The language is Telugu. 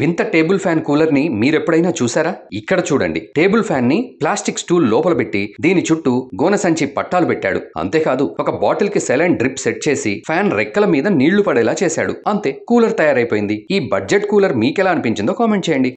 వింత టేబుల్ ఫ్యాన్ కూలర్ ని మీరెప్పుడైనా చూసారా ఇక్కడ చూడండి టేబుల్ ఫ్యాన్ ని ప్లాస్టిక్ స్టూల్ లోపల పెట్టి దీని చుట్టూ గోన సంచి పట్టాలు పెట్టాడు అంతేకాదు ఒక బాటిల్ కి సెలైన్ డ్రిప్ సెట్ చేసి ఫ్యాన్ రెక్కల మీద నీళ్లు పడేలా చేశాడు అంతే కూలర్ తయారైపోయింది ఈ బడ్జెట్ కూలర్ మీకెలా అనిపించిందో కామెంట్ చేయండి